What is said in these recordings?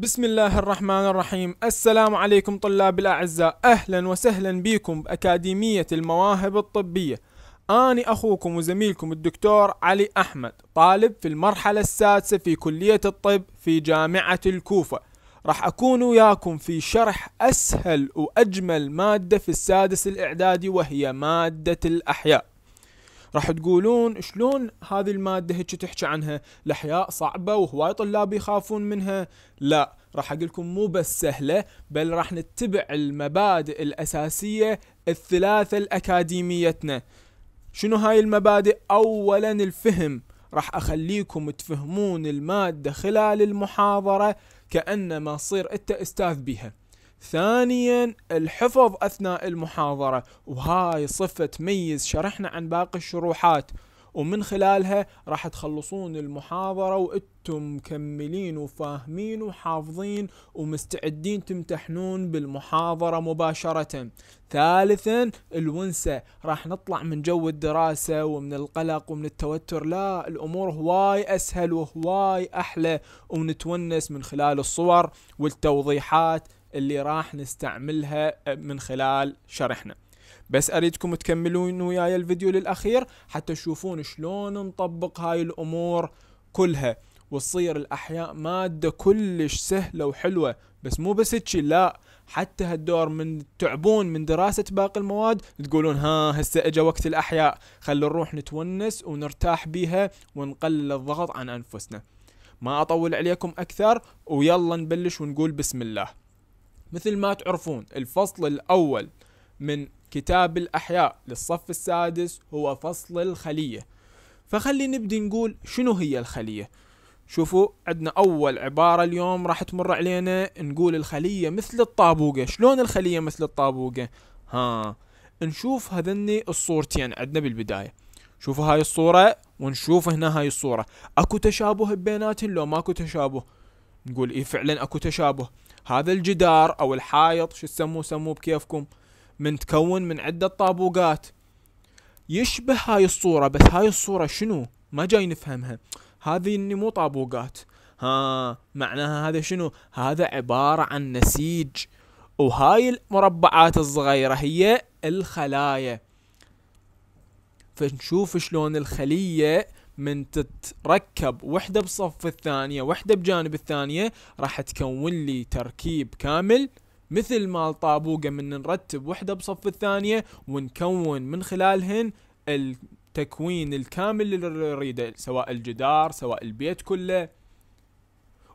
بسم الله الرحمن الرحيم السلام عليكم طلاب الأعزاء أهلا وسهلا بكم بأكاديمية المواهب الطبية أني أخوكم وزميلكم الدكتور علي أحمد طالب في المرحلة السادسة في كلية الطب في جامعة الكوفة راح أكون وياكم في شرح أسهل وأجمل مادة في السادس الإعدادي وهي مادة الأحياء راح تقولون شلون هذه الماده هيك تحكي عنها الاحياء صعبه وهواي طلاب يخافون منها لا راح اقول لكم مو بس سهله بل راح نتبع المبادئ الاساسيه الثلاثه الاكاديميتنا شنو هاي المبادئ اولا الفهم راح اخليكم تفهمون الماده خلال المحاضره كانما صير انت استاذ بيها ثانيا الحفظ أثناء المحاضرة وهاي صفة تميز شرحنا عن باقي الشروحات ومن خلالها راح تخلصون المحاضرة وانتم مكملين وفاهمين وحافظين ومستعدين تمتحنون بالمحاضرة مباشرة ثالثا الونسة راح نطلع من جو الدراسة ومن القلق ومن التوتر لا الأمور هواي أسهل وهواي أحلى ونتونس من خلال الصور والتوضيحات اللي راح نستعملها من خلال شرحنا بس اريدكم تكملون وياي الفيديو للاخير حتى تشوفون شلون نطبق هاي الامور كلها وتصير الاحياء ماده كلش سهله وحلوه بس مو بس هيك لا حتى هالدور من تعبون من دراسه باقي المواد تقولون ها هسه اجى وقت الاحياء خلوا نروح نتونس ونرتاح بيها ونقلل الضغط عن انفسنا ما اطول عليكم اكثر ويلا نبلش ونقول بسم الله مثل ما تعرفون الفصل الأول من كتاب الأحياء للصف السادس هو فصل الخلية فخلي نبدي نقول شنو هي الخلية شوفوا عندنا أول عبارة اليوم راح تمر علينا نقول الخلية مثل الطابوقة شلون الخلية مثل الطابوقة ها نشوف هذني الصورتين عندنا بالبداية شوفوا هاي الصورة ونشوف هنا هاي الصورة اكو تشابه بيناتهم لو ماكو تشابه نقول ايه فعلا اكو تشابه هذا الجدار او الحائط شو تسموه سموه بكيفكم من تكون من عدة طابوقات يشبه هاي الصورة بس هاي الصورة شنو ما جاي نفهمها هذه اني مو طابوقات ها معناها هذا شنو هذا عبارة عن نسيج وهاي المربعات الصغيرة هي الخلايا فنشوف شلون الخلية من تتركب وحدة بصف الثانية وحدة بجانب الثانية راح تكون لي تركيب كامل مثل ما الطابوقة من نرتب وحدة بصف الثانية ونكون من خلالهن التكوين الكامل اللي نريده سواء الجدار سواء البيت كله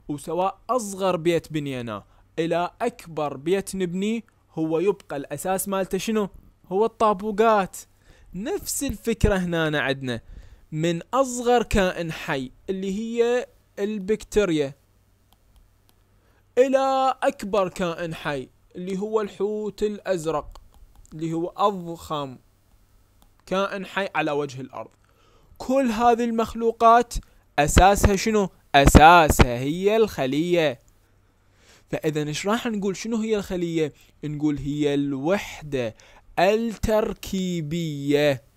وسواء أصغر بيت بنيناه إلى أكبر بيت نبنيه هو يبقى الأساس مالته شنو؟ هو الطابوقات نفس الفكرة هنا عندنا من أصغر كائن حي اللي هي البكتيريا إلى أكبر كائن حي اللي هو الحوت الأزرق اللي هو أضخم كائن حي على وجه الأرض كل هذه المخلوقات أساسها شنو؟ أساسها هي الخلية فإذا إيش راح نقول شنو هي الخلية؟ نقول هي الوحدة التركيبية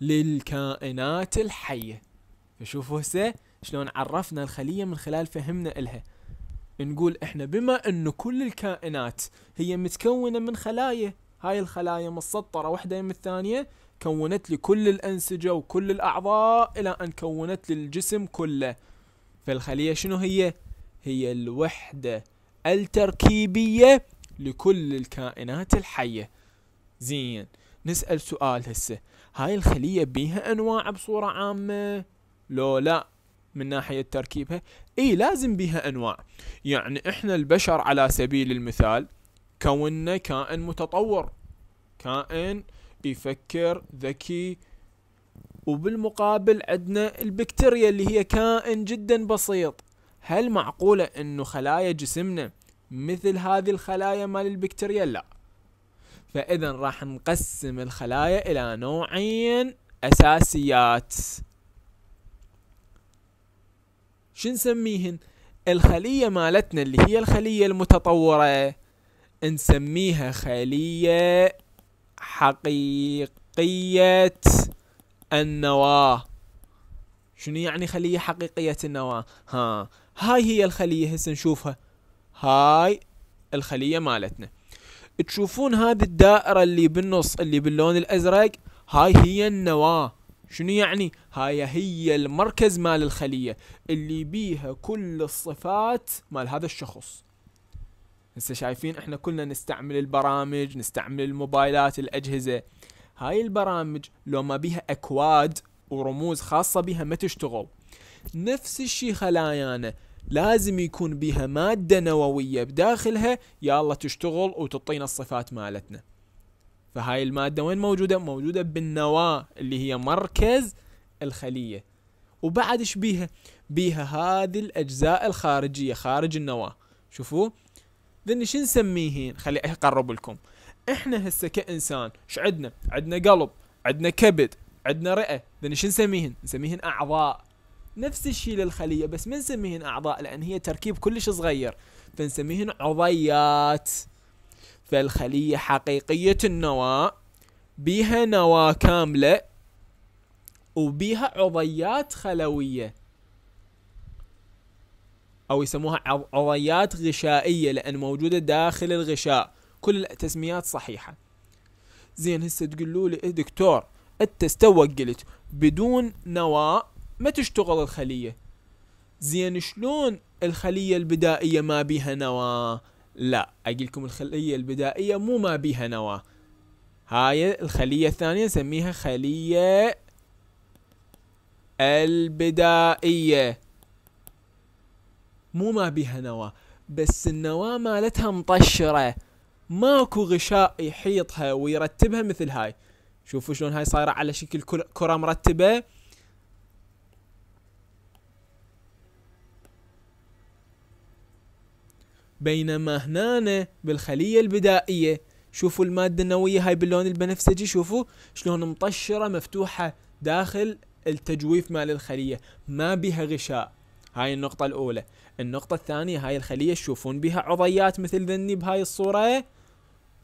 للكائنات الحية فشوفوا هسه شلون عرفنا الخلية من خلال فهمنا إلها نقول إحنا بما أنه كل الكائنات هي متكونة من خلايا هاي الخلايا مسطرة واحدة من الثانية كونت لي كل الأنسجة وكل الأعضاء إلى أن كونت لي الجسم كله فالخلية شنو هي؟ هي الوحدة التركيبية لكل الكائنات الحية زين نسأل سؤال هسه هاي الخلية بيها أنواع بصورة عامة لو لا من ناحية تركيبها اي لازم بيها أنواع يعني إحنا البشر على سبيل المثال كوننا كائن متطور كائن يفكر ذكي وبالمقابل عندنا البكتيريا اللي هي كائن جدا بسيط هل معقولة انه خلايا جسمنا مثل هذه الخلايا مال البكتيريا لا فاذا راح نقسم الخلايا الى نوعين اساسيات شو نسميهن الخلية مالتنا اللي هي الخلية المتطورة نسميها خلية حقيقية النواة شنو يعني خلية حقيقية النواة ها هاي هي الخلية هسه نشوفها هاي الخلية مالتنا تشوفون هذه الدائرة اللي بالنص اللي باللون الأزرق هاي هي النواة شنو يعني هاي هي المركز مال الخلية اللي بيها كل الصفات مال هذا الشخص هسه شايفين احنا كلنا نستعمل البرامج نستعمل الموبايلات الأجهزة هاي البرامج لو ما بيها أكواد ورموز خاصة بها ما تشتغل نفس الشي خلايانا لازم يكون بها مادة نووية بداخلها يا الله تشتغل وتعطينا الصفات مالتنا فهاي المادة وين موجودة؟ موجودة بالنواة اللي هي مركز الخلية وبعد ايش بيها؟ بيها هذه الأجزاء الخارجية خارج النواة شوفوا ذني شو نسميهن؟ خلي اقرب لكم احنا هسه كإنسان ايش عندنا؟ عندنا قلب عندنا كبد عندنا رئة ذني شو نسميهن؟ نسميهن أعضاء نفس الشيء للخليه بس ما نسميهن اعضاء لان هي تركيب كلش صغير فنسميهن عضيات فالخليه حقيقيه النواه بيها نواه كامله وبيها عضيات خلويه او يسموها عضيات غشائيه لان موجوده داخل الغشاء كل التسميات صحيحه زين هسه تقولوا لي دكتور انت استوى قلت بدون نواه ما تشتغل الخلية زين شلون الخلية البدائية ما بيها نواة لا أقولكم الخلية البدائية مو ما بيها نواة هاي الخلية الثانية نسميها خلية البدائية مو ما بيها نواة بس النواة مالتها مطشرة ماكو غشاء يحيطها ويرتبها مثل هاي شوفوا شلون هاي صايرة على شكل كرة مرتبة بينما هنا بالخلية البدائية شوفوا المادة النووية هاي باللون البنفسجي شوفوا شلون مطشرة مفتوحة داخل التجويف مال الخلية ما بها غشاء هاي النقطة الأولى النقطة الثانية هاي الخلية تشوفون بها عضيات مثل ذني بهاي الصورة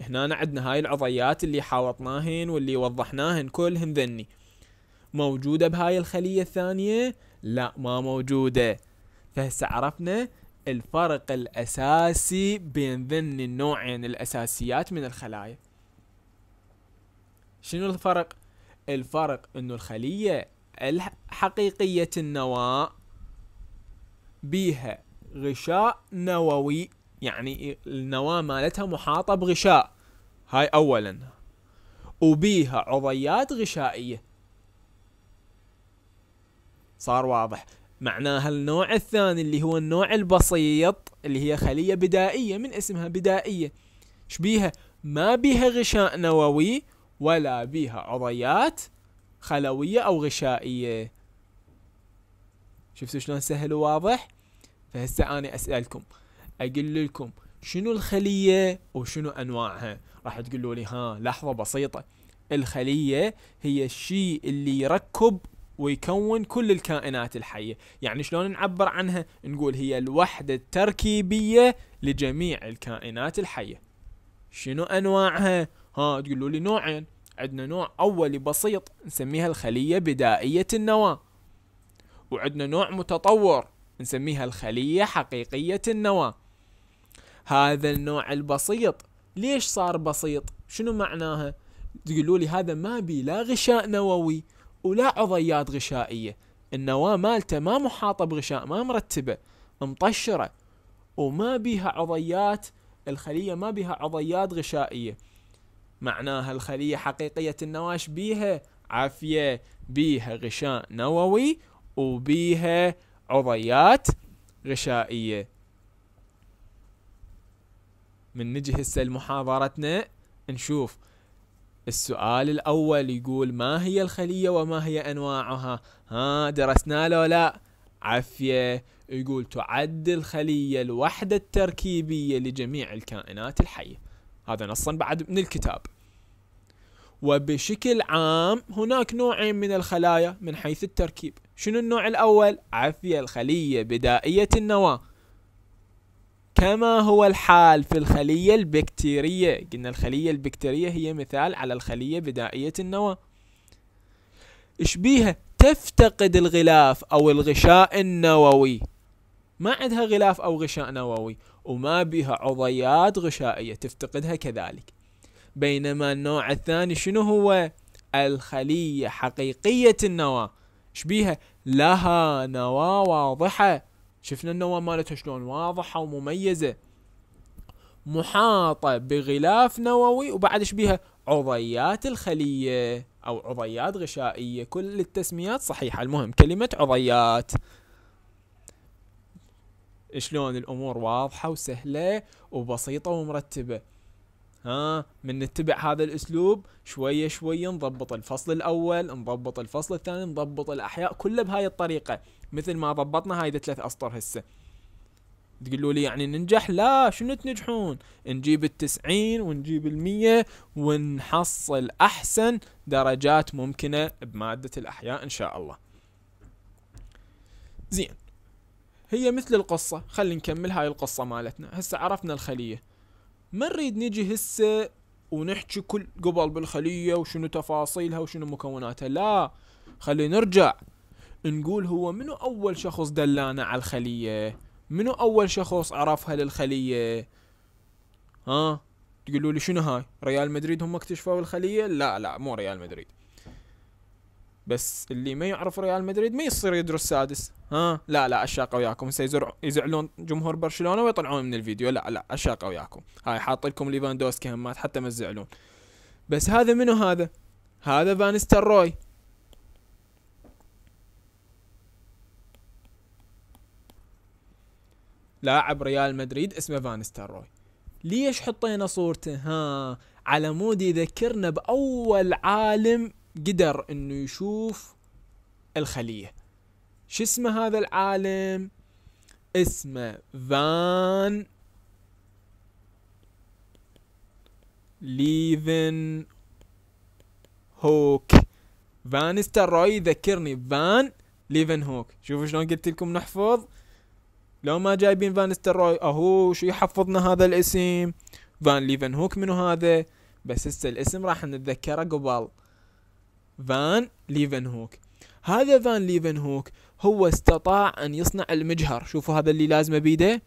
هنا عندنا هاي العضيات اللي حاوطناهن واللي وضحناهن كلهن ذني موجودة بهاي الخلية الثانية لا ما موجودة فهسه عرفنا الفرق الأساسي بين ذن النوعين الأساسيات من الخلايا شنو الفرق؟ الفرق انه الخلية حقيقية النواة بيها غشاء نووي يعني النواة مالتها محاطة بغشاء هاي اولا وبيها عضيات غشائية صار واضح معناها النوع الثاني اللي هو النوع البسيط اللي هي خلية بدائية من اسمها بدائية شبيها ما بيها غشاء نووي ولا بيها عضيات خلوية أو غشائية شفتوا شلون سهل وواضح فهسه أنا أسألكم أقول لكم شنو الخلية وشنو أنواعها راح تقولوا لي ها لحظة بسيطة الخلية هي الشيء اللي يركب ويكون كل الكائنات الحية يعني شلون نعبر عنها نقول هي الوحدة التركيبية لجميع الكائنات الحية شنو أنواعها ها تقولوا لي نوعين عندنا نوع أولي بسيط نسميها الخلية بدائية النواة وعندنا نوع متطور نسميها الخلية حقيقية النواة هذا النوع البسيط ليش صار بسيط شنو معناها تقولوا لي هذا ما بي لا غشاء نووي ولا عضيات غشائية النواة مالته ما محاطة بغشاء ما مرتبة مطشرة وما بيها عضيات الخلية ما بيها عضيات غشائية معناها الخلية حقيقية النواة بيها عافية بيها غشاء نووي وبيها عضيات غشائية من نجي هسه لمحاضرتنا نشوف السؤال الأول يقول ما هي الخلية وما هي أنواعها ها درسنا له لا عفية يقول تعد الخلية الوحدة التركيبية لجميع الكائنات الحية هذا نصا بعد من الكتاب وبشكل عام هناك نوعين من الخلايا من حيث التركيب شنو النوع الأول عفية الخلية بدائية النواة كما هو الحال في الخلية البكتيرية قلنا الخلية البكتيرية هي مثال على الخلية بدائية النواة اشبيها تفتقد الغلاف او الغشاء النووي ما عندها غلاف او غشاء نووي وما بها عضيات غشائية تفتقدها كذلك بينما النوع الثاني شنو هو الخلية حقيقية النواة شبيها لها نواة واضحة شفنا النواه مالتها شلون واضحه ومميزه محاطه بغلاف نووي وبعد ايش بيها عضيات الخليه او عضيات غشائيه كل التسميات صحيحه المهم كلمه عضيات شلون الامور واضحه وسهله وبسيطه ومرتبه ها من نتبع هذا الاسلوب شويه شويه نضبط الفصل الاول نضبط الفصل الثاني نضبط الاحياء كلها بهاي الطريقه مثل ما ضبطنا هاي ثلاث اسطر هسه تقولوا لي يعني ننجح لا شنو تنجحون نجيب التسعين ونجيب المية ونحصل أحسن درجات ممكنة بمادة الأحياء إن شاء الله زين هي مثل القصة خلي نكمل هاي القصة مالتنا هسه عرفنا الخلية ما نريد نجي هسه ونحكي كل قبل بالخلية وشنو تفاصيلها وشنو مكوناتها لا خلي نرجع نقول هو منو أول شخص دلانا على الخلية منو أول شخص عرفها للخلية ها تقولوا لي شنو هاي ريال مدريد هم اكتشفوا الخلية لا لا مو ريال مدريد بس اللي ما يعرف ريال مدريد ما يصير يدرس سادس ها لا لا اشاق وياكم هسه يزعلون جمهور برشلونه ويطلعون من الفيديو لا لا اشاق وياكم هاي حاط لكم ليفاندوسكي همات حتى ما تزعلون بس هذا منو هذا هذا فانستر روي لاعب ريال مدريد اسمه فان ستاروي ليش حطينا صورته ها على مود يذكرنا باول عالم قدر انه يشوف الخليه شو اسمه هذا العالم اسمه فان ليفن هوك فان ستاروي يذكرني فان ليفن هوك شوفوا شلون قلت لكم نحفظ لو ما جايبين فان ستروي اهو شو يحفظنا هذا الاسم فان ليفن هوك منو هذا بس هسه الاسم راح نتذكره قبل فان ليفن هوك هذا فان ليفن هوك هو استطاع ان يصنع المجهر شوفوا هذا اللي لازمه بيده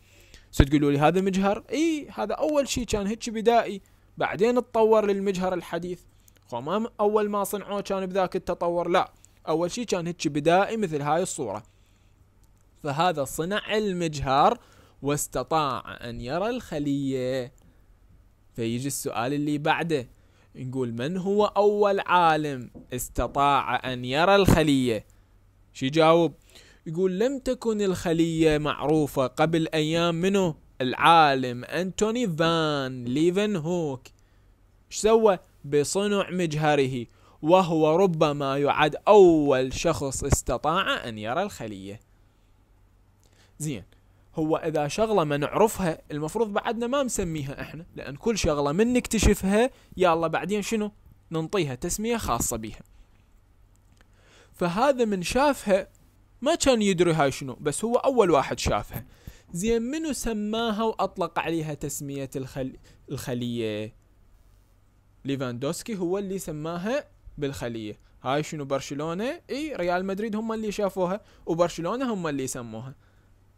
ستقولوا لي هذا مجهر اي هذا اول شيء كان هيك بدائي بعدين اتطور للمجهر الحديث وما اول ما صنعوه كان بذاك التطور لا اول شيء كان هيك بدائي مثل هاي الصوره فهذا صنع المجهر واستطاع أن يرى الخلية فيجي السؤال اللي بعده نقول من هو أول عالم استطاع أن يرى الخلية شي يجاوب يقول لم تكن الخلية معروفة قبل أيام منه العالم أنتوني فان ليفن هوك شو سوى بصنع مجهره وهو ربما يعد أول شخص استطاع أن يرى الخلية زين هو اذا شغله ما نعرفها المفروض بعدنا ما مسميها احنا لان كل شغله من نكتشفها يلا بعدين شنو ننطيها تسميه خاصه بيها فهذا من شافها ما كان يدري هاي شنو بس هو اول واحد شافها زين منو سماها واطلق عليها تسميه الخل... الخليه ليفاندوسكي هو اللي سماها بالخليه هاي شنو برشلونه اي ريال مدريد هم اللي شافوها وبرشلونه هم اللي سموها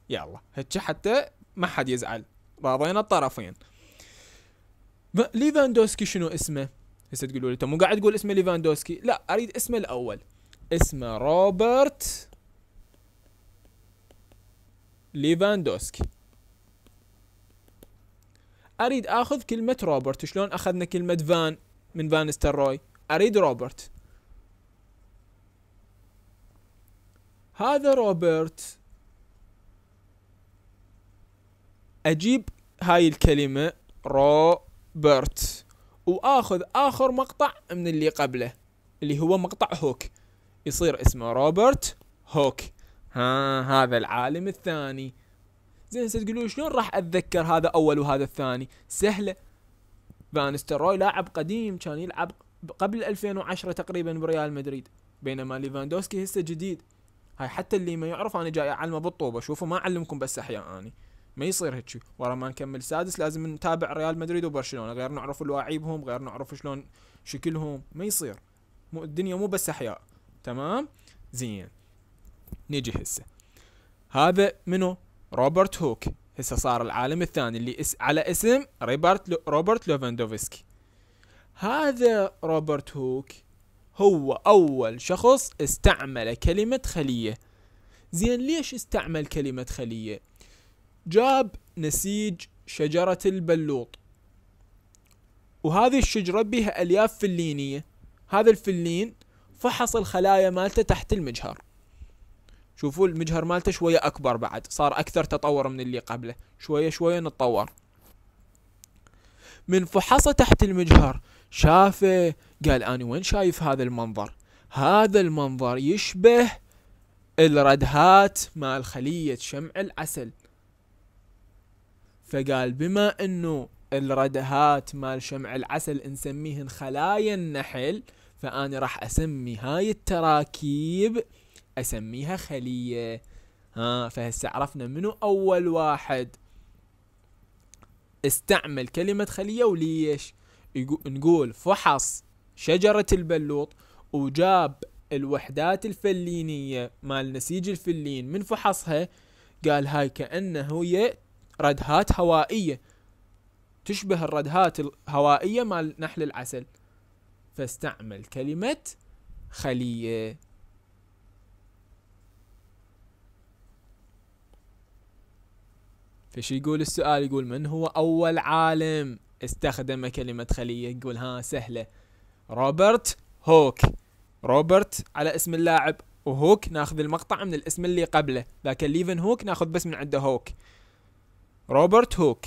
يلا هيك حتى ما حد يزعل راضينا الطرفين ليفاندوسكي شنو اسمه هسه تقولوا لي مو قاعد تقول اسمه ليفاندوسكي لا اريد اسمه الاول اسمه روبرت ليفاندوسكي اريد اخذ كلمة روبرت شلون اخذنا كلمة فان من فان ستروي اريد روبرت هذا روبرت اجيب هاي الكلمة روبرت واخذ اخر مقطع من اللي قبله اللي هو مقطع هوك يصير اسمه روبرت هوك ها هذا العالم الثاني زين هسه شلون راح اتذكر هذا اول وهذا الثاني سهله فانستروي لاعب قديم كان يلعب قبل 2010 تقريبا بريال مدريد بينما ليفاندوسكي هسه جديد هاي حتى اللي ما يعرف انا جاي اعلمه بالطوبه شوفوا ما اعلمكم بس احياء اني ما يصير هيك ورا ما نكمل سادس لازم نتابع ريال مدريد وبرشلونه غير نعرف لواعيبهم غير نعرف شلون شكلهم ما يصير مو الدنيا مو بس احياء تمام زين نجي هسه هذا منو روبرت هوك هسه صار العالم الثاني اللي اس على اسم ريبرت لو روبرت لوفندوفسكي هذا روبرت هوك هو اول شخص استعمل كلمة خلية زين ليش استعمل كلمة خلية جاب نسيج شجرة البلوط وهذه الشجرة بها ألياف فلينية هذا الفلين فحص الخلايا مالته تحت المجهر شوفوا المجهر مالته شوية أكبر بعد صار أكثر تطور من اللي قبله شوية شوية نتطور من فحصه تحت المجهر شافه قال أنا وين شايف هذا المنظر هذا المنظر يشبه الردهات مال خلية شمع العسل فقال بما انه الردهات مال شمع العسل نسميهن خلايا النحل فاني راح أسمي هاي التراكيب أسميها خلية ها فهسه عرفنا منو أول واحد استعمل كلمة خلية وليش نقول فحص شجرة البلوط وجاب الوحدات الفلينية مال نسيج الفلين من فحصها قال هاي كأنه هي ردهات هوائية تشبه الردهات الهوائية مال نحل العسل فاستعمل كلمة خلية فشي يقول السؤال يقول من هو أول عالم استخدم كلمة خلية يقول ها سهلة روبرت هوك روبرت على اسم اللاعب وهوك ناخذ المقطع من الاسم اللي قبله لكن ليفن هوك ناخذ بس من عنده هوك روبرت هوك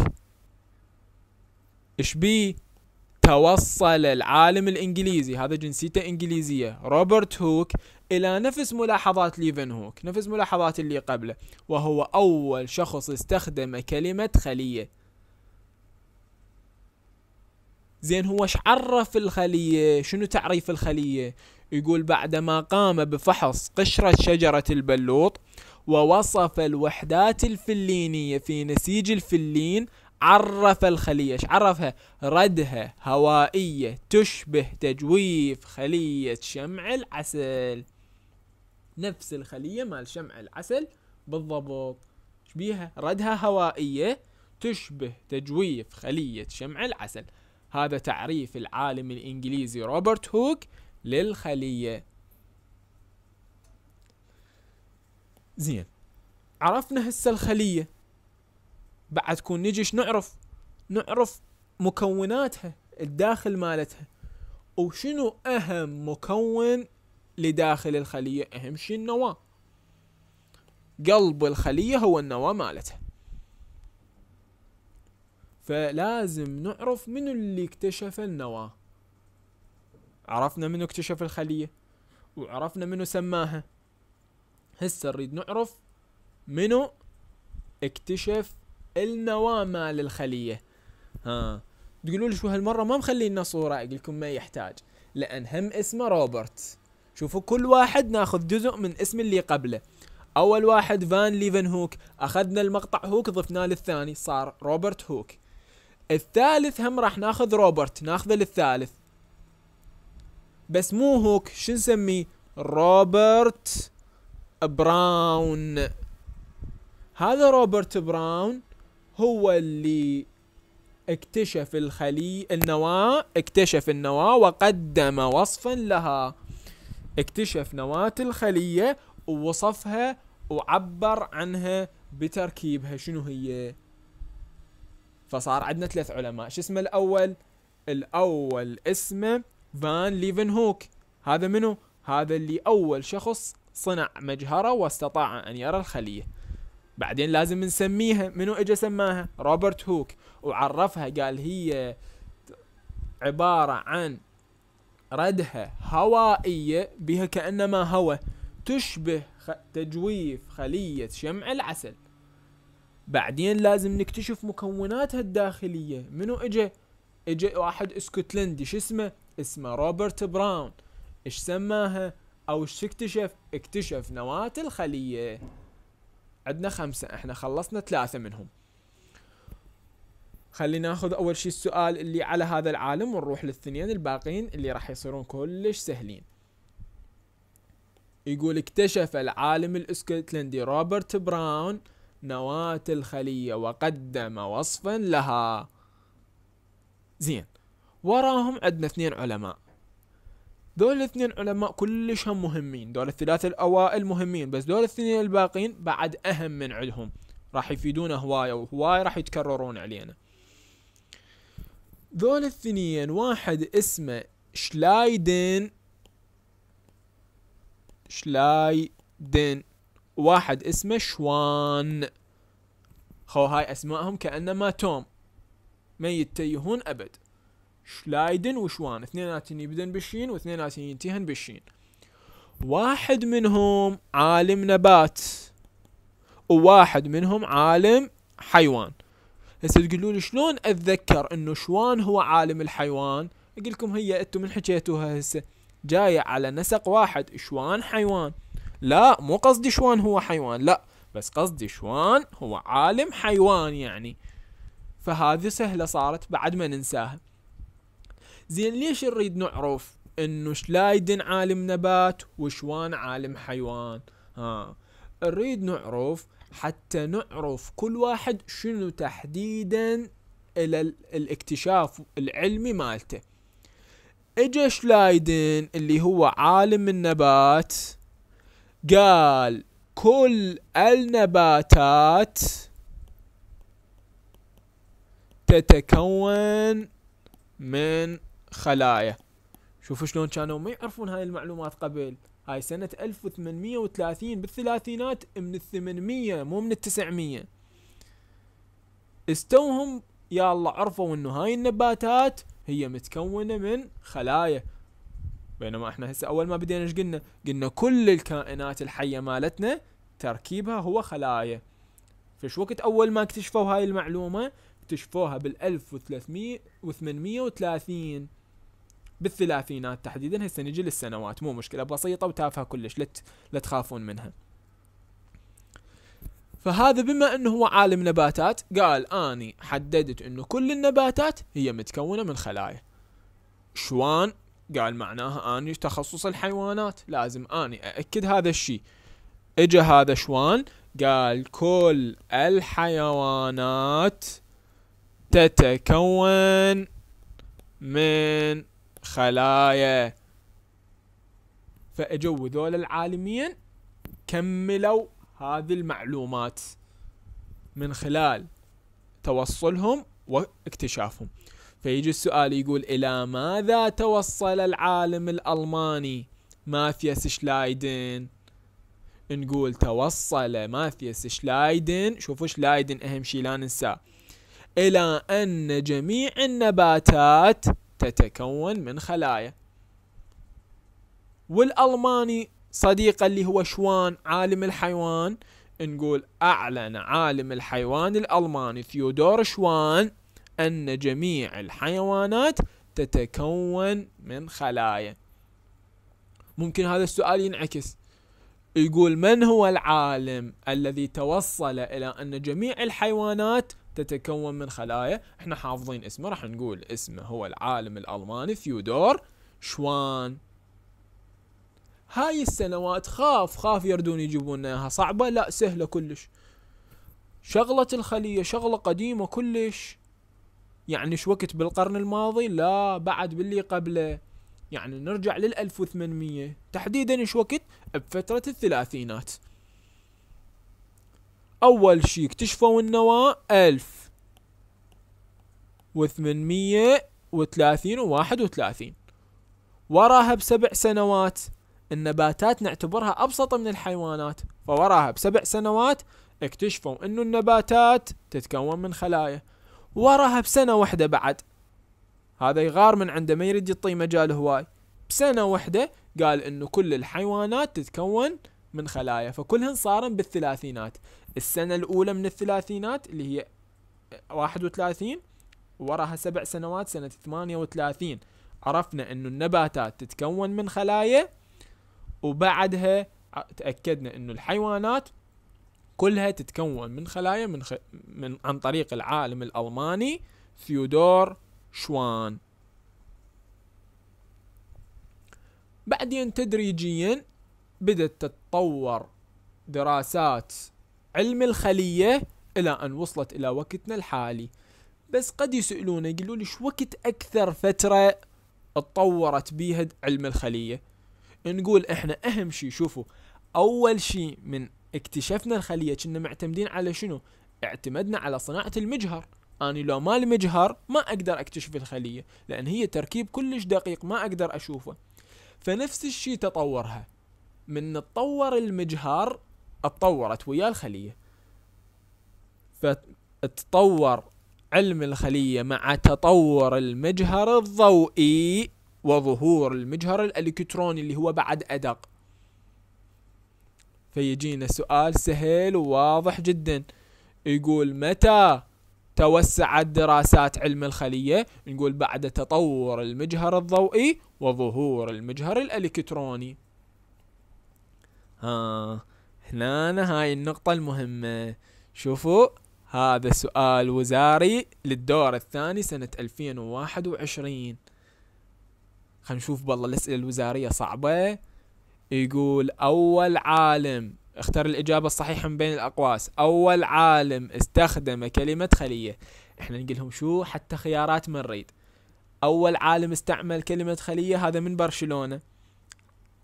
ايش بي توصل العالم الانجليزي هذا جنسيته انجليزيه روبرت هوك الى نفس ملاحظات ليفن هوك نفس ملاحظات اللي قبله وهو اول شخص استخدم كلمه خليه زين هو ايش عرف الخليه شنو تعريف الخليه يقول بعدما قام بفحص قشره شجره البلوط ووصف الوحدات الفلينية في نسيج الفلين عرف الخلية عرفها ردها هوائية تشبه تجويف خلية شمع العسل نفس الخلية مال شمع العسل بالضبط شبيها ردها هوائية تشبه تجويف خلية شمع العسل هذا تعريف العالم الإنجليزي روبرت هوك للخلية زين عرفنا هسه الخلية بعد تكون نجيش نعرف نعرف مكوناتها الداخل مالتها وشنو اهم مكون لداخل الخلية اهم شي النواة قلب الخلية هو النواة مالتها فلازم نعرف منو اللي اكتشف النواة عرفنا منو اكتشف الخلية وعرفنا منو سماها هسه نريد نعرف منو اكتشف النواه مال الخلية ها تقولوا لي شو هالمره ما مخلي لنا صوره اقول لكم ما يحتاج لان هم اسمه روبرت شوفوا كل واحد ناخذ جزء من اسم اللي قبله اول واحد فان ليفن هوك اخذنا المقطع هوك ضفناه للثاني صار روبرت هوك الثالث هم راح ناخذ روبرت ناخذه للثالث بس مو هوك شو نسميه روبرت براون هذا روبرت براون هو اللي اكتشف الخلي النواة اكتشف النواة وقدم وصفا لها اكتشف نواة الخلية ووصفها وعبر عنها بتركيبها شنو هي فصار عندنا ثلاث علماء شو اسمه الاول الاول اسمه فان ليفن هوك هذا منو هذا اللي اول شخص صنع مجهرة واستطاع أن يرى الخلية بعدين لازم نسميها منو اجى سماها روبرت هوك وعرفها قال هي عبارة عن ردهة هوائية بها كأنما هواء تشبه تجويف خلية شمع العسل بعدين لازم نكتشف مكوناتها الداخلية منو اجى اجى واحد اسكتلندي شو اسمه اسمه روبرت براون ايش سماها او شو اكتشف؟ اكتشف نواة الخلية عندنا خمسة احنا خلصنا ثلاثة منهم خلينا ناخذ اول شيء السؤال اللي على هذا العالم ونروح للثنين الباقيين اللي راح يصيرون كلش سهلين يقول اكتشف العالم الاسكتلندي روبرت براون نواة الخلية وقدم وصفا لها زين وراهم عندنا اثنين علماء دول الاثنين علماء كلش هم مهمين دول الثلاثة الأوائل مهمين بس دول الاثنين الباقين بعد أهم من عندهم راح يفيدونا هواية وهواية راح يتكررون علينا ذول الاثنين واحد اسمه شلايدن شلايدن واحد اسمه شوان خو هاي اسمائهم كأنما توم ما يتيهون ابد شلايدن وشوان اثنيناتهم يبدن بالشين واثنيناتهم ينتهن بالشين واحد منهم عالم نبات وواحد منهم عالم حيوان هسه تقولون شلون اتذكر انه شوان هو عالم الحيوان اقول لكم هي انتم من حكيتوها هسه جاية على نسق واحد شوان حيوان لا مو قصدي شوان هو حيوان لا بس قصدي شوان هو عالم حيوان يعني فهذه سهلة صارت بعد ما ننساها زين ليش نريد نعرف انه شلايدن عالم نبات وشوان عالم حيوان ها نريد نعرف حتى نعرف كل واحد شنو تحديدا الى الاكتشاف العلمي مالته اجا شلايدن اللي هو عالم النبات قال كل النباتات تتكون من خلايا شوفوا شلون كانوا ما يعرفون هاي المعلومات قبل هاي سنة 1830 بالثلاثينات من الثمانمية مو من التسعمية استوهم يا الله عرفوا انه هاي النباتات هي متكونة من خلايا بينما احنا هسه اول ما بدينا ايش قلنا قلنا كل الكائنات الحية مالتنا تركيبها هو خلايا فش وقت اول ما اكتشفوا هاي المعلومة اكتشفوها بال 1830 بالثلاثينات تحديدا هسه نجي للسنوات مو مشكله بسيطه وتافهه كلش لت لا تخافون منها فهذا بما انه هو عالم نباتات قال اني حددت انه كل النباتات هي متكونه من خلايا شوان قال معناها اني تخصص الحيوانات لازم اني ااكد هذا الشيء اجى هذا شوان قال كل الحيوانات تتكون من خلايا فاجوا ذول العالمين كملوا هذه المعلومات من خلال توصلهم واكتشافهم فيجي السؤال يقول إلى ماذا توصل العالم الألماني ماثياس شلايدن نقول توصل ماثياس شلايدن شوفوا شلايدن أهم شيء لا ننساه إلى أن جميع النباتات تتكون من خلايا والألماني صديقه اللي هو شوان عالم الحيوان نقول أعلن عالم الحيوان الألماني ثيودور شوان أن جميع الحيوانات تتكون من خلايا ممكن هذا السؤال ينعكس يقول من هو العالم الذي توصل إلى أن جميع الحيوانات تتكون من خلايا احنا حافظين اسمه راح نقول اسمه هو العالم الألماني ثيودور شوان هاي السنوات خاف خاف يردون يجيبون اياها صعبة لا سهلة كلش شغلة الخلية شغلة قديمة كلش يعني شو وقت بالقرن الماضي لا بعد باللي قبله يعني نرجع لل 1800 تحديدا شو وقت بفترة الثلاثينات أول شي اكتشفوا النواة ألف وثمانمية وثلاثين وواحد وثلاثين وراها بسبع سنوات النباتات نعتبرها أبسط من الحيوانات فوراها بسبع سنوات اكتشفوا أنه النباتات تتكون من خلايا وراها بسنة واحدة بعد هذا يغار من عنده ما يريد يطي مجال هواي بسنة واحدة قال أنه كل الحيوانات تتكون من خلايا فكلهن صارن بالثلاثينات السنة الأولى من الثلاثينات اللي هي واحد وثلاثين وراها سبع سنوات سنة ثمانية وثلاثين عرفنا أنه النباتات تتكون من خلايا وبعدها تأكدنا أنه الحيوانات كلها تتكون من خلايا من, خ... من عن طريق العالم الألماني ثيودور شوان بعدين تدريجيا بدأت طور دراسات علم الخلية إلى أن وصلت إلى وقتنا الحالي بس قد يسألونا يقولون لي شو وقت أكثر فترة تطورت بيها علم الخلية نقول إحنا أهم شيء شوفوا أول شيء من اكتشفنا الخلية كنا معتمدين على شنو اعتمدنا على صناعة المجهر أنا لو ما المجهر ما أقدر أكتشف الخلية لأن هي تركيب كلش دقيق ما أقدر أشوفه فنفس الشيء تطورها من تطور المجهر اتطورت وياه الخلية فتطور علم الخلية مع تطور المجهر الضوئي وظهور المجهر الالكتروني اللي هو بعد ادق فيجينا سؤال سهل وواضح جدا يقول متى توسعت دراسات علم الخلية نقول بعد تطور المجهر الضوئي وظهور المجهر الالكتروني ها هنا هاي النقطة المهمة شوفوا هذا سؤال وزاري للدور الثاني سنة 2021 خلينا نشوف بالله الأسئلة الوزارية صعبة يقول أول عالم اختر الإجابة الصحيحة من بين الأقواس أول عالم استخدم كلمة خلية احنا نقول لهم شو حتى خيارات ما نريد أول عالم استعمل كلمة خلية هذا من برشلونة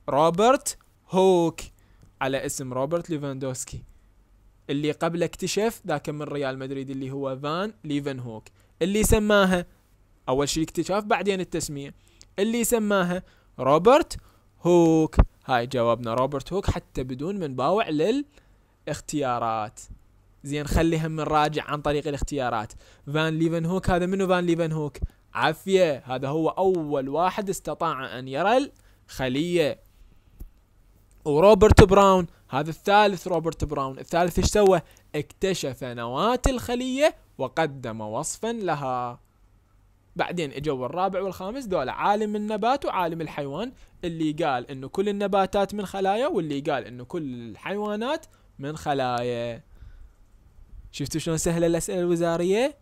روبرت هوك على اسم روبرت ليفاندوسكي اللي قبل اكتشف ذاك من ريال مدريد اللي هو فان ليفن هوك اللي سماها اول شيء اكتشاف بعدين التسميه اللي سماها روبرت هوك هاي جوابنا روبرت هوك حتى بدون من باوع للاختيارات زين خلي هم نراجع عن طريق الاختيارات فان ليفن هوك هذا منو فان ليفن هوك عافية هذا هو أول واحد استطاع أن يرى الخلية وروبرت براون هذا الثالث روبرت براون الثالث ايش سوى اكتشف نواة الخلية وقدم وصفا لها بعدين اجوا الرابع والخامس دول عالم النبات وعالم الحيوان اللي قال انه كل النباتات من خلايا واللي قال انه كل الحيوانات من خلايا شفتوا شلون سهله الاسئله الوزاريه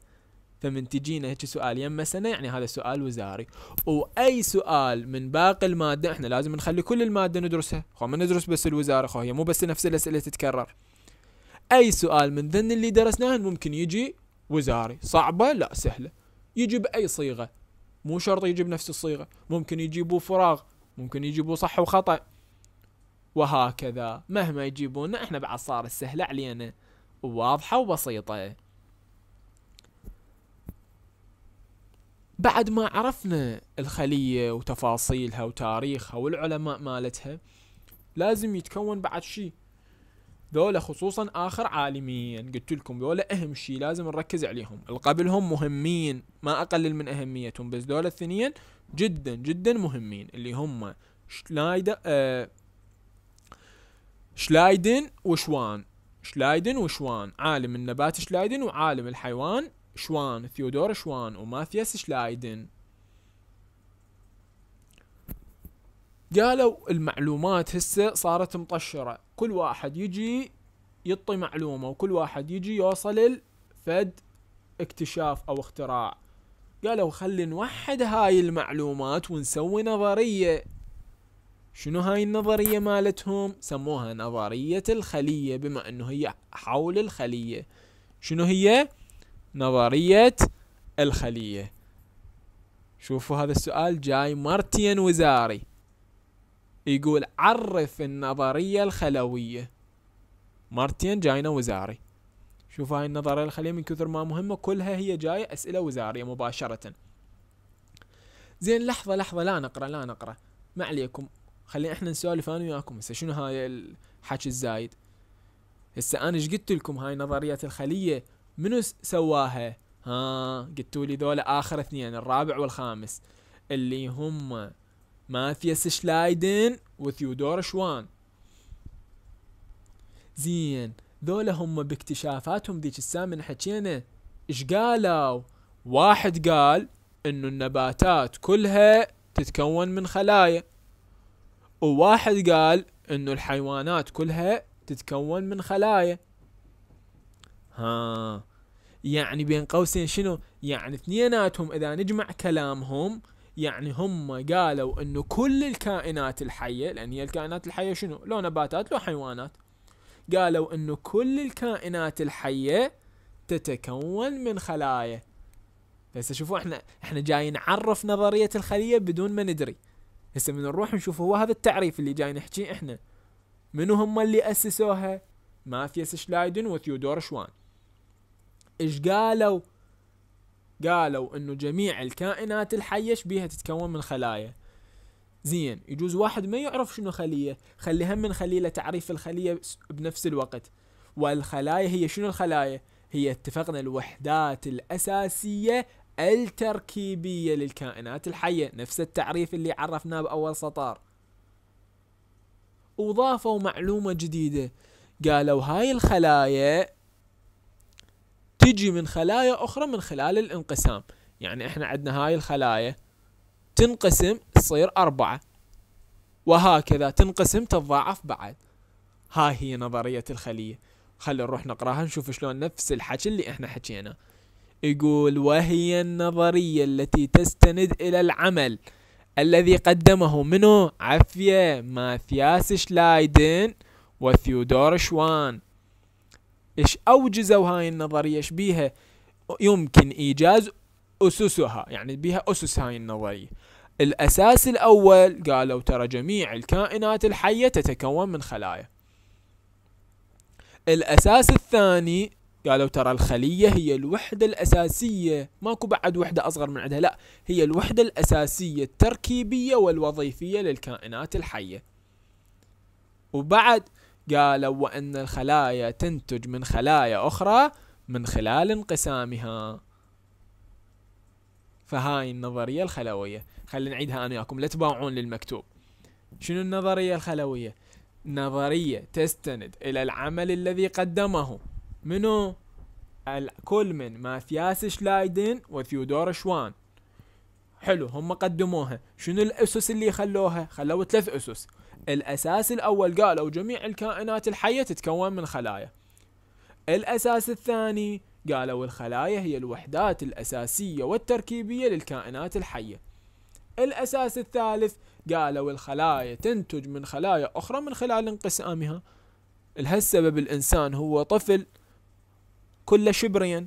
فمن تجينا هيك سؤال يم سنه يعني هذا سؤال وزاري واي سؤال من باقي الماده احنا لازم نخلي كل الماده ندرسها خو ما ندرس بس الوزاره خو هي مو بس نفس الاسئله تتكرر اي سؤال من ذن اللي درسناه ممكن يجي وزاري صعبه لا سهله يجي باي صيغه مو شرط يجي بنفس الصيغه ممكن يجيبوا فراغ ممكن يجيبوا صح وخطا وهكذا مهما يجيبونا احنا بعد السهله علينا وواضحه وبسيطه بعد ما عرفنا الخلية وتفاصيلها وتاريخها والعلماء مالتها لازم يتكون بعد شي ذولا خصوصا اخر عالمين قلت لكم ذولا اهم شي لازم نركز عليهم القبلهم مهمين ما اقلل من اهميتهم بس ذولا الثنين جدا جدا مهمين اللي هم شلايدا آه، شلايدن وشوان شلايدن وشوان عالم النبات شلايدن وعالم الحيوان شوان ثيودور شوان وماثياس شلايدن قالوا المعلومات هسه صارت مطشرة كل واحد يجي يطي معلومة وكل واحد يجي يوصل الفد اكتشاف او اختراع قالوا خلي نوحد هاي المعلومات ونسوي نظرية شنو هاي النظرية مالتهم سموها نظرية الخلية بما انه هي حول الخلية شنو هي نظرية الخلية شوفوا هذا السؤال جاي مرتين وزاري يقول عرف النظرية الخلوية مرتين جاينا وزاري شوفوا هاي النظرية الخلية من كثر ما مهمة كلها هي جاية أسئلة وزارية مباشرة زين لحظة لحظة لا نقرأ لا نقرأ ما عليكم خلينا احنا نسولف انا وياكم هسه شنو هاي الحكي الزايد هسه انا ايش قلت لكم هاي نظرية الخلية منو سواها ها قلتوا لي ذولا اخر اثنين الرابع والخامس اللي هم ماثياس شلايدن وثيودور شوان زين ذولا هم باكتشافاتهم ذيك الساعة من حكينا ايش قالوا واحد قال انه النباتات كلها تتكون من خلايا وواحد قال انه الحيوانات كلها تتكون من خلايا ها يعني بين قوسين شنو يعني اثنيناتهم اذا نجمع كلامهم يعني هم قالوا انه كل الكائنات الحية لان هي الكائنات الحية شنو لو نباتات لو حيوانات قالوا انه كل الكائنات الحية تتكون من خلايا هسه شوفوا احنا احنا جايين نعرف نظرية الخلية بدون ما ندري هسه من نروح نشوف هو هذا التعريف اللي جاي نحكي احنا منو هم اللي اسسوها ماثيوس شلايدن وثيودور شوان ايش قالوا قالوا انه جميع الكائنات الحية شبيها تتكون من خلايا زين يجوز واحد ما يعرف شنو خلية خلي هم من خليه لتعريف الخلية بنفس الوقت والخلايا هي شنو الخلايا هي اتفقنا الوحدات الأساسية التركيبية للكائنات الحية نفس التعريف اللي عرفناه بأول سطر وضافوا معلومة جديدة قالوا هاي الخلايا تجي من خلايا أخرى من خلال الانقسام يعني احنا عندنا هاي الخلايا تنقسم تصير أربعة وهكذا تنقسم تتضاعف بعد هاي هي نظرية الخلية خلينا نروح نقراها نشوف شلون نفس الحكي اللي احنا حكينا يقول وهي النظرية التي تستند إلى العمل الذي قدمه منه عفية ماثياس شلايدن وثيودور شوان ايش اوجزوا هاي النظريه ايش بيها يمكن ايجاز اسسها يعني بيها اسس هاي النظريه الاساس الاول قالوا ترى جميع الكائنات الحيه تتكون من خلايا الاساس الثاني قالوا ترى الخلية هي الوحدة الأساسية ماكو بعد وحدة أصغر من عندها لا هي الوحدة الأساسية التركيبية والوظيفية للكائنات الحية وبعد قالوا وأن الخلايا تنتج من خلايا أخرى من خلال انقسامها فهاي النظرية الخلوية خلينا نعيدها أنا وياكم لا تباوعون للمكتوب شنو النظرية الخلوية نظرية تستند إلى العمل الذي قدمه منو كل من ماثياس شلايدن وثيودور شوان حلو هم قدموها شنو الأسس اللي خلوها خلوا ثلاث أسس الأساس الأول قالوا جميع الكائنات الحية تتكون من خلايا الأساس الثاني قالوا الخلايا هي الوحدات الأساسية والتركيبية للكائنات الحية الأساس الثالث قالوا الخلايا تنتج من خلايا أخرى من خلال انقسامها لهالسبب الإنسان هو طفل كله شبريا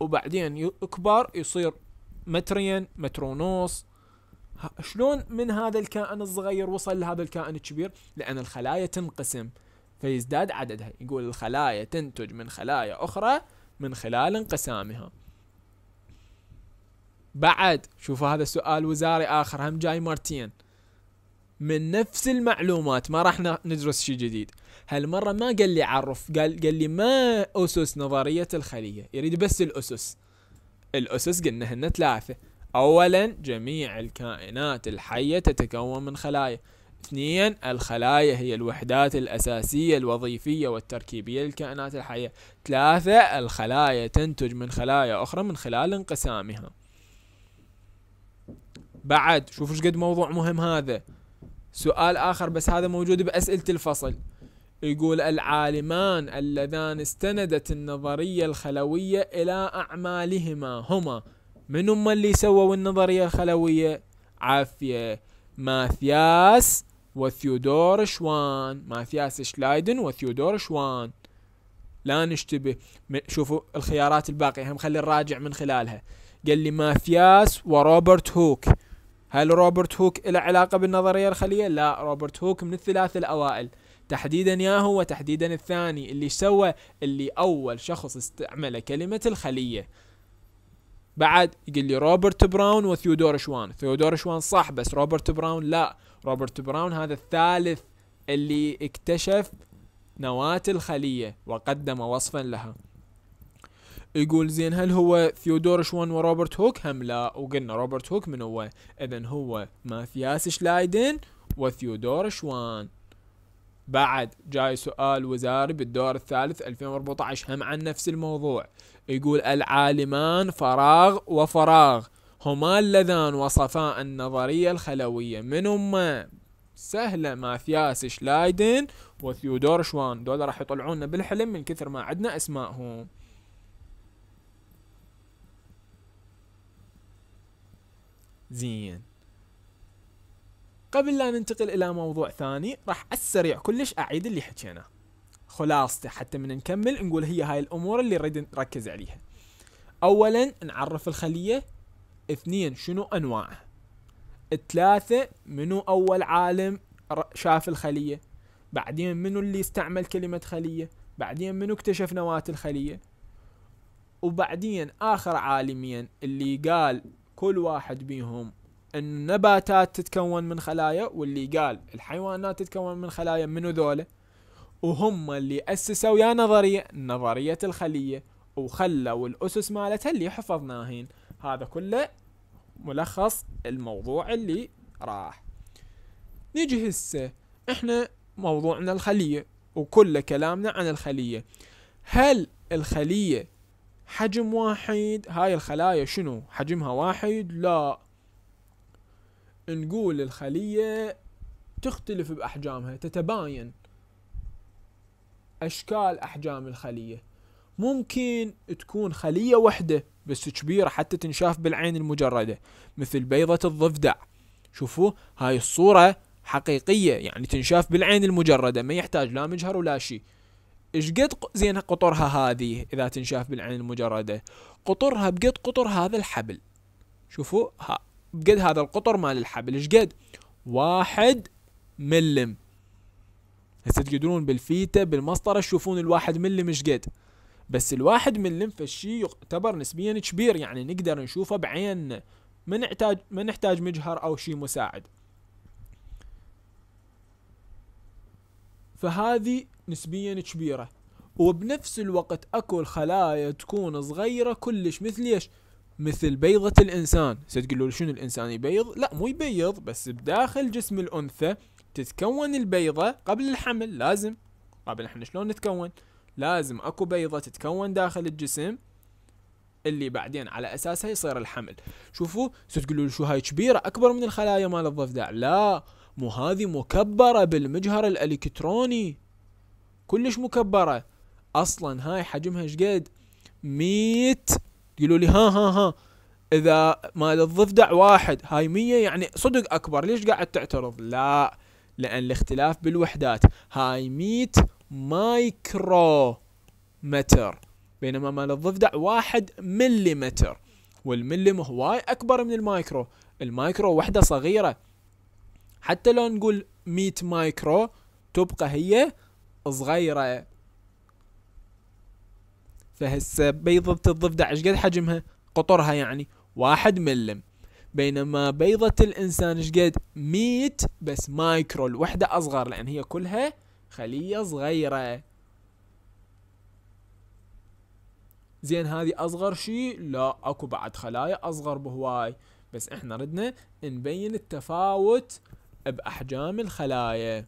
وبعدين يكبر يصير مترين متر ونص شلون من هذا الكائن الصغير وصل لهذا الكائن الكبير لأن الخلايا تنقسم فيزداد عددها يقول الخلايا تنتج من خلايا أخرى من خلال انقسامها بعد شوفوا هذا سؤال وزاري آخر هم جاي مرتين من نفس المعلومات ما راح ندرس شيء جديد هالمرة ما قال لي عرف قال قال لي ما أسس نظرية الخلية يريد بس الأسس الأسس قلنا هن ثلاثة أولا جميع الكائنات الحية تتكون من خلايا اثنين الخلايا هي الوحدات الأساسية الوظيفية والتركيبية للكائنات الحية ثلاثة الخلايا تنتج من خلايا أخرى من خلال انقسامها بعد شوفوا قد موضوع مهم هذا سؤال آخر بس هذا موجود بأسئلة الفصل يقول العالمان اللذان استندت النظرية الخلوية إلى أعمالهما هما من هم اللي سووا النظرية الخلوية عافية ماثياس وثيودور شوان ماثياس شلايدن وثيودور شوان لا نشتبه شوفوا الخيارات الباقية هم خلي نراجع من خلالها قال لي ماثياس وروبرت هوك هل روبرت هوك له علاقة بالنظرية الخلية؟ لا روبرت هوك من الثلاثة الأوائل تحديدا ياهو وتحديدا الثاني اللي سوى اللي أول شخص استعمل كلمة الخلية بعد يقول لي روبرت براون وثيودور شوان ثيودور شوان صح بس روبرت براون لا روبرت براون هذا الثالث اللي اكتشف نواة الخلية وقدم وصفا لها يقول زين هل هو ثيودور شوان وروبرت هوك هم لا وقلنا روبرت هوك من هو اذا هو ماثياس شلايدن وثيودور شوان بعد جاي سؤال وزاري بالدور الثالث 2014 هم عن نفس الموضوع يقول العالمان فراغ وفراغ هما اللذان وصفا النظرية الخلوية من هما سهلة ماثياس شلايدن وثيودور شوان دول راح يطلعونا بالحلم من كثر ما عدنا اسمائهم زين قبل لا ننتقل الى موضوع ثاني راح على السريع كلش اعيد اللي حكيناه خلاصته حتى من نكمل نقول هي هاي الامور اللي نريد نركز عليها اولا نعرف الخليه اثنين شنو انواعها ثلاثة منو اول عالم شاف الخليه بعدين منو اللي استعمل كلمه خليه بعدين منو اكتشف نواه الخليه وبعدين اخر عالمين اللي قال كل واحد بيهم النباتات تتكون من خلايا واللي قال الحيوانات تتكون من خلايا منو ذولا وهم اللي اسسوا يا نظريه نظريه الخليه وخلوا الاسس مالتها اللي حفظناهين هذا كله ملخص الموضوع اللي راح نيجي هسه احنا موضوعنا الخليه وكل كلامنا عن الخليه هل الخليه حجم واحد هاي الخلايا شنو حجمها واحد لا نقول الخلية تختلف بأحجامها تتباين أشكال أحجام الخلية ممكن تكون خلية وحدة بس كبيرة حتى تنشاف بالعين المجردة مثل بيضة الضفدع شوفوا هاي الصورة حقيقية يعني تنشاف بالعين المجردة ما يحتاج لا مجهر ولا شيء ايش قد زين قطرها هذه اذا تنشاف بالعين المجردة قطرها بقد قطر هذا الحبل شوفوا ها بقد هذا القطر مال الحبل ايش قد واحد ملم هسه تقدرون بالفيتا بالمسطرة تشوفون الواحد ملم ايش قد بس الواحد ملم فالشي يعتبر نسبيا كبير يعني نقدر نشوفه بعيننا ما نحتاج ما نحتاج مجهر او شي مساعد فهذه نسبيا كبيره وبنفس الوقت اكو الخلايا تكون صغيره كلش مثل ايش مثل بيضة الإنسان ستقولوا شنو الإنسان يبيض لا مو يبيض بس بداخل جسم الأنثى تتكون البيضة قبل الحمل لازم قبل طيب، إحنا شلون نتكون لازم أكو بيضة تتكون داخل الجسم اللي بعدين على اساسها يصير الحمل شوفوا ستقولوا شو هاي كبيره اكبر من الخلايا مال الضفدع لا مو هذه مكبره بالمجهر الالكتروني كلش مكبره اصلا هاي حجمها شقد 100 يقولوا لي ها ها ها اذا مال الضفدع واحد هاي 100 يعني صدق اكبر ليش قاعد تعترض لا لان الاختلاف بالوحدات هاي 100 مايكرو متر بينما مال الضفدع واحد ملي متر والملي هواي اكبر من المايكرو المايكرو وحده صغيره حتى لو نقول 100 مايكرو تبقى هي صغيره فهسه بيضة الضفدع ايش قد حجمها قطرها يعني واحد ملم بينما بيضة الإنسان ايش قد ميت بس مايكرو الوحدة أصغر لأن هي كلها خلية صغيرة زين هذه أصغر شيء لا أكو بعد خلايا أصغر بهواي بس احنا ردنا نبين التفاوت بأحجام الخلايا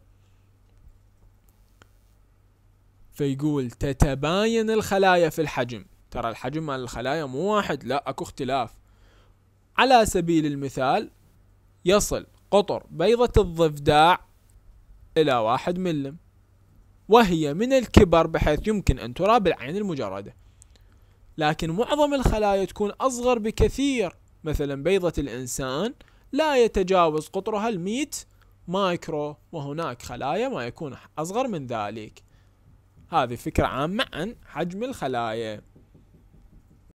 فيقول تتباين الخلايا في الحجم ترى الحجم مال الخلايا مو واحد لا اكو اختلاف على سبيل المثال يصل قطر بيضة الضفدع إلى واحد ملم وهي من الكبر بحيث يمكن أن ترى بالعين المجردة لكن معظم الخلايا تكون أصغر بكثير مثلا بيضة الإنسان لا يتجاوز قطرها المئة مايكرو وهناك خلايا ما يكون أصغر من ذلك هذه فكرة عامة عن حجم الخلايا